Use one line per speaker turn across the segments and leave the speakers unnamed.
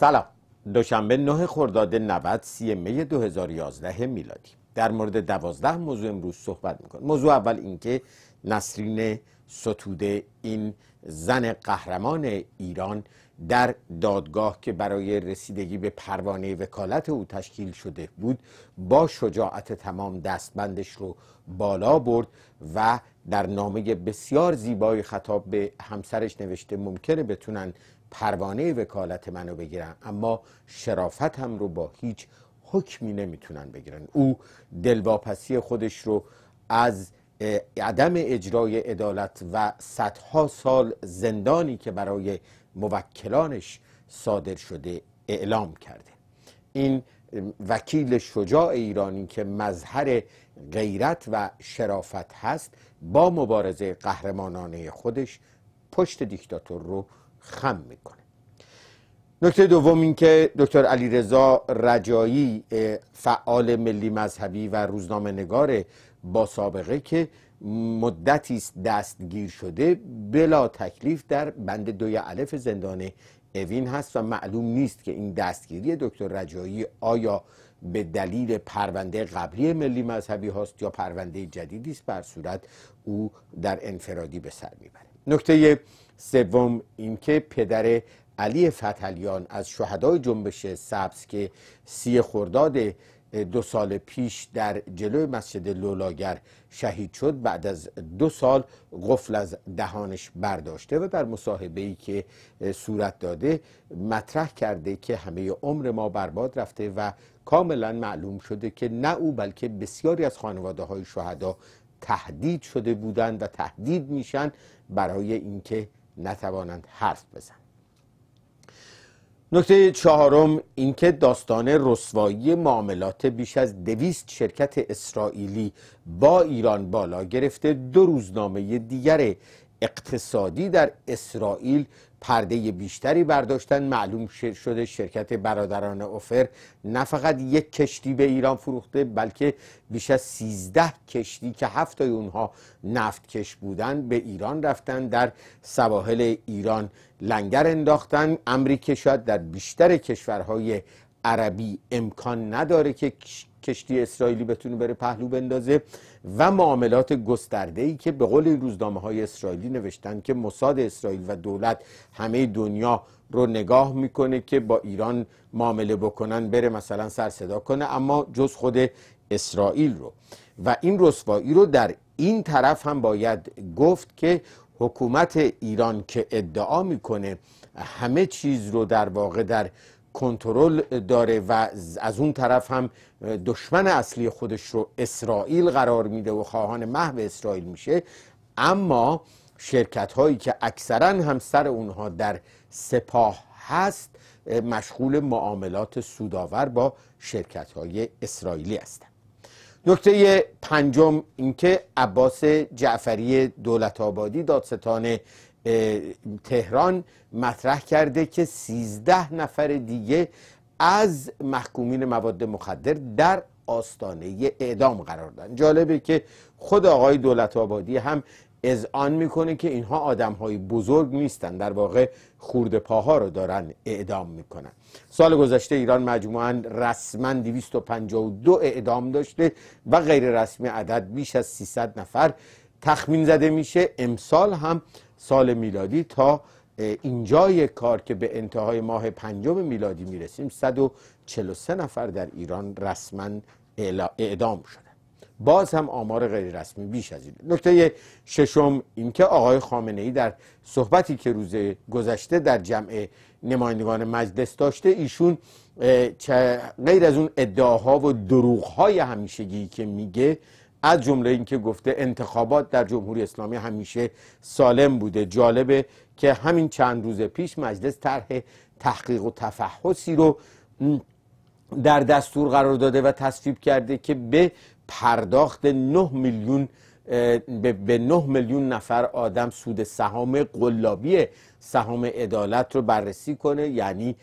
سلام دوشنبه 9 خرداد 90 سی می 2011 میلادی در مورد 12 موضوع امروز صحبت میکنم موضوع اول اینکه نسرین ستوده این زن قهرمان ایران در دادگاه که برای رسیدگی به پروانه وکالت او تشکیل شده بود با شجاعت تمام دستبندش رو بالا برد و در نامه بسیار زیبای خطاب به همسرش نوشته ممکنه بتونن پروانه وکالت منو بگیرن اما شرافتم رو با هیچ حکمی نمیتونن بگیرن او دلواپسی خودش رو از عدم اجرای عدالت و صدها سال زندانی که برای موکلانش صادر شده اعلام کرده این وکیل شجاع ایرانی که مظهر غیرت و شرافت هست با مبارزه قهرمانانه خودش پشت دیکتاتور رو خم میکنه نکته دوم این که دکتر علیرضا رجایی فعال ملی مذهبی و روزنامه نگار با سابقه که مدتی است دستگیر شده بلا تکلیف در بند دوی علف زندان اوین هست و معلوم نیست که این دستگیری دکتر رجایی آیا به دلیل پرونده قبلی ملی مذهبی هاست یا پرونده جدیدی است بر صورت او در انفرادی به سر میبره نکته سوم اینکه پدر علی فتحالیان از شهدای جنبش سبز که سی خرداد دو سال پیش در جلوی مسجد لولاگر شهید شد بعد از دو سال قفل از دهانش برداشته و در مصاحبه ای که صورت داده مطرح کرده که همه عمر ما برباد رفته و کاملا معلوم شده که نه او بلکه بسیاری از خانواده های شهدا تهدید شده بودند و تهدید میشن برای اینکه نتوانند حرف بزن نکته چهارم اینکه داستان رسوایی معاملات بیش از دویست شرکت اسرائیلی با ایران بالا گرفته دو روزنامه دیگر اقتصادی در اسرائیل پرده بیشتری برداشتن معلوم شده شرکت برادران اوفر نه فقط یک کشتی به ایران فروخته بلکه بیش از 13 کشتی که هفتای اونها کش بودن به ایران رفتن در سواحل ایران لنگر انداختن امری شاید در بیشتر کشورهای عربی امکان نداره که کشتی اسرائیلی بتونه بره پهلو بندازه و معاملات گسترده ای که به قول روزنامه های اسرائیلی نوشتن که مساد اسرائیل و دولت همه دنیا رو نگاه میکنه که با ایران معامله بکنن بره مثلا سر صدا کنه اما جز خود اسرائیل رو و این رسوایی رو در این طرف هم باید گفت که حکومت ایران که ادعا میکنه همه چیز رو در واقع در کنترل داره و از اون طرف هم دشمن اصلی خودش رو اسرائیل قرار میده و خواهان محو اسرائیل میشه اما شرکت هایی که اکثرا هم سر اونها در سپاه هست مشغول معاملات سوداور با شرکت های اسرائیلی هستند نکته پنجم اینکه عباس جعفری دولت آبادی دادستان تهران مطرح کرده که 13 نفر دیگه از محکومین مواد مخدر در آستانه اعدام قرار دادن جالبه که خود آقای دولت آبادی هم اذعان میکنه که اینها آدم های بزرگ نیستن در واقع خورد پاها رو دارن اعدام میکنن سال گذشته ایران مجموعا رسما 252 اعدام داشته و غیر رسمی عدد بیش از 300 نفر تخمین زده میشه امسال هم سال میلادی تا اینجای کار که به انتهای ماه پنجم میلادی میرسیم 143 نفر در ایران رسما اعدام شده باز هم آمار غیر رسمی بیش از این نکته ششم اینکه آقای خامنه ای در صحبتی که روز گذشته در جمع نمایندگان مجلس داشته ایشون غیر از اون ادعاها و دروغهای همیشگی که میگه از جمله اینکه گفته انتخابات در جمهوری اسلامی همیشه سالم بوده جالبه که همین چند روز پیش مجلس طرح تحقیق و تفحصی رو در دستور قرار داده و تصویب کرده که به پرداخت 9 میلیون به 9 میلیون نفر آدم سود سهام قلابی سهام عدالت رو بررسی کنه یعنی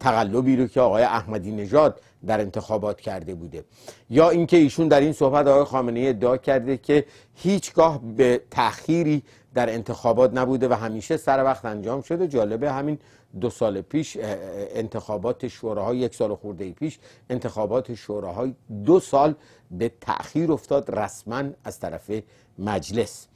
تقلبی رو که آقای احمدی نژاد در انتخابات کرده بوده یا اینکه ایشون در این صحبت آقای خامنه ادعا کرده که هیچگاه به تأخیری در انتخابات نبوده و همیشه سر وقت انجام شده جالبه همین دو سال پیش انتخابات شوراها یک سال خورده پیش انتخابات شوراها دو سال به تأخیر افتاد رسما از طرف مجلس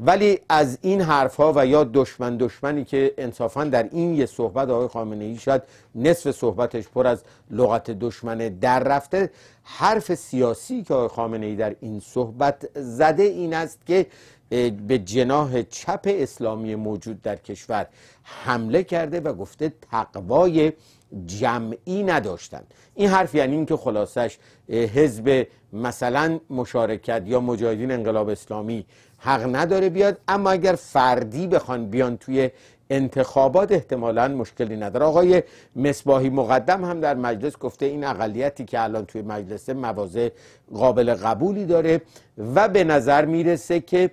ولی از این حرف ها و یا دشمن دشمنی که انصافا در این یه صحبت آقای خامنه ای شاید نصف صحبتش پر از لغت دشمنه در رفته حرف سیاسی که آقای خامنه ای در این صحبت زده این است که به جناه چپ اسلامی موجود در کشور حمله کرده و گفته تقوای جمعی نداشتند. این حرف یعنی اینکه خلاصش حزب مثلا مشارکت یا مجاهدین انقلاب اسلامی حق نداره بیاد اما اگر فردی بخوان بیان توی انتخابات احتمالا مشکلی نداره آقای مصباحی مقدم هم در مجلس گفته این اقلیتی که الان توی مجلس مواضع قابل قبولی داره و به نظر میرسه که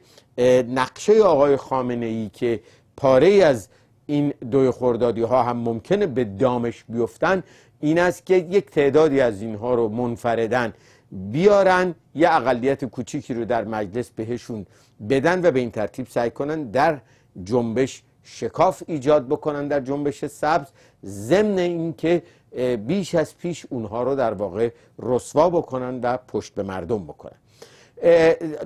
نقشه آقای خامنه ای که پاره از این دوی خوردادی ها هم ممکنه به دامش بیفتن این است که یک تعدادی از اینها رو منفردن بیارن یه اقلیت کوچیکی رو در مجلس بهشون بدن و به این ترتیب سعی کنن در جنبش شکاف ایجاد بکنن در جنبش سبز ضمن اینکه بیش از پیش اونها رو در واقع رسوا بکنن و پشت به مردم بکنن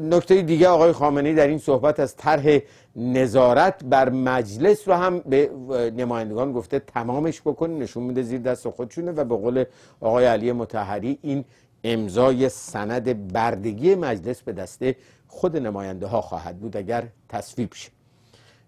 نکته دیگه آقای خامنه‌ای در این صحبت از طرح نظارت بر مجلس رو هم به نمایندگان گفته تمامش بکن، نشون میده زیر دست خودشونه و به قول آقای علی متحری این امضای سند بردگی مجلس به دست خود نماینده ها خواهد بود اگر تصویب شد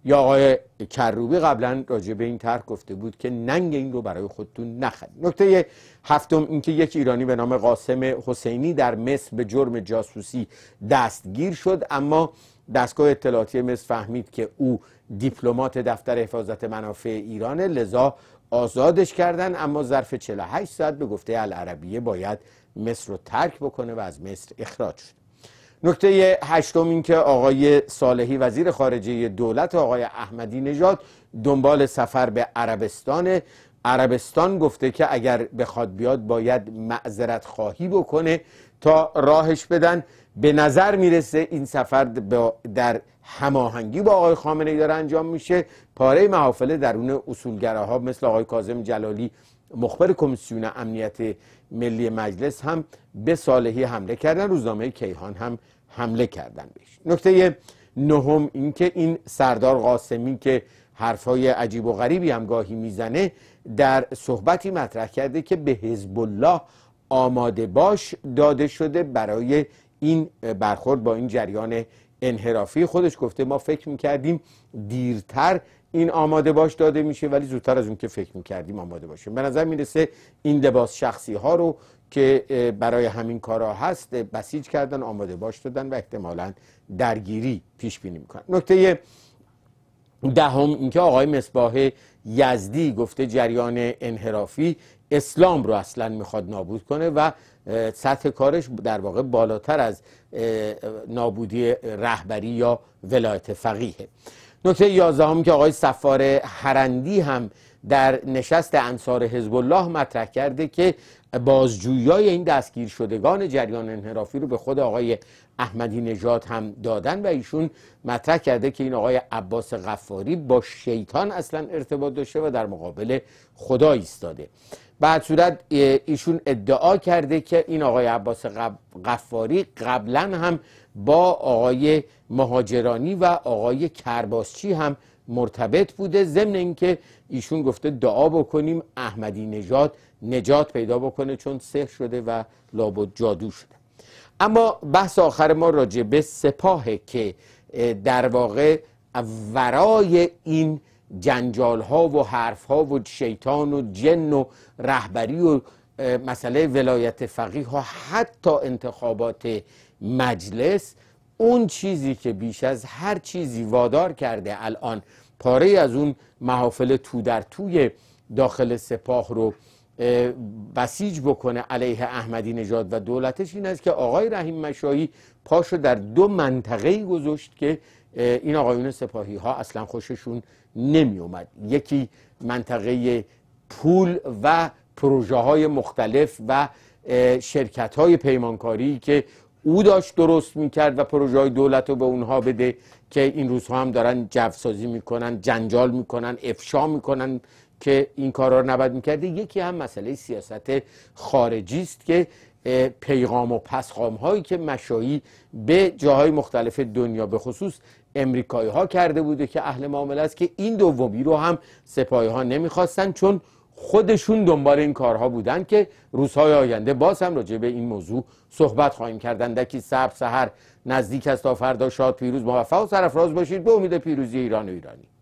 یا آقای کروبی قبلا راجع به این طرح گفته بود که ننگ این رو برای خودتون نخرید نکته هفتم اینکه یک ایرانی به نام قاسم حسینی در مصر به جرم جاسوسی دستگیر شد اما دستگاه اطلاعاتی مصر فهمید که او دیپلمات دفتر حفاظت منافع ایران لذا آزادش کردن اما ظرف 48 ساعت به گفته العربیه باید مصر رو ترک بکنه و از مصر اخراج شد نکته هشتم این که آقای صالحی وزیر خارجه دولت آقای احمدی نژاد دنبال سفر به عربستان عربستان گفته که اگر بخواد بیاد باید معذرت خواهی بکنه تا راهش بدن به نظر میرسه این سفر در هماهنگی با آقای خامنه ای داره انجام میشه پاره محافل درون اصولگراها مثل آقای کاظم جلالی مخبر کمیسیون امنیت ملی مجلس هم به صالحی حمله کردن روزنامه کیهان هم حمله کردن بهش نکته نهم اینکه این سردار قاسمی که حرفهای عجیب و غریبی هم گاهی میزنه در صحبتی مطرح کرده که به حزب الله آماده باش داده شده برای این برخورد با این جریان انحرافی خودش گفته ما فکر میکردیم دیرتر این آماده باش داده میشه ولی زودتر از اون که فکر میکردیم آماده باشه به نظر میرسه این لباس شخصی ها رو که برای همین کارا هست بسیج کردن آماده باش دادن و احتمالا درگیری پیش بینی میکنن نکته دهم اینکه آقای مصباح یزدی گفته جریان انحرافی اسلام رو اصلا میخواد نابود کنه و سطح کارش در واقع بالاتر از نابودی رهبری یا ولایت فقیه نکته 11 هم که آقای سفار هرندی هم در نشست انصار حزب الله مطرح کرده که بازجویای این دستگیر شدگان جریان انحرافی رو به خود آقای احمدی نژاد هم دادن و ایشون مطرح کرده که این آقای عباس غفاری با شیطان اصلا ارتباط داشته و در مقابل خدا ایستاده بعد صورت ایشون ادعا کرده که این آقای عباس قفاری قبلا هم با آقای مهاجرانی و آقای کرباسچی هم مرتبط بوده ضمن اینکه ایشون گفته دعا بکنیم احمدی نجات نجات پیدا بکنه چون سحر شده و لابد جادو شده اما بحث آخر ما راجع به سپاهه که در واقع ورای این جنجال ها و حرف ها و شیطان و جن و رهبری و مسئله ولایت فقیه ها حتی انتخابات مجلس اون چیزی که بیش از هر چیزی وادار کرده الان پاره از اون محافل تو در توی داخل سپاه رو بسیج بکنه علیه احمدی نژاد و دولتش این است که آقای رحیم مشایی پاشو در دو منطقه گذاشت که این آقایون سپاهی ها اصلا خوششون نمی اومد یکی منطقه پول و پروژه های مختلف و شرکت های پیمانکاری که او داشت درست میکرد و پروژه های دولت رو به اونها بده که این روزها هم دارن جوسازی میکنن جنجال میکنن افشا میکنن که این کارا رو نباید میکرده یکی هم مسئله سیاست خارجی است که پیغام و پسخام هایی که مشایی به جاهای مختلف دنیا به خصوص امریکایی ها کرده بوده که اهل معامله است که این دومی رو هم سپاهی ها نمیخواستن چون خودشون دنبال این کارها بودن که روزهای آینده باز هم راجع به این موضوع صحبت خواهیم کردن دکی سب سهر نزدیک است تا فردا شاد پیروز موفق و سرفراز باشید به امید پیروزی ایران و ایرانی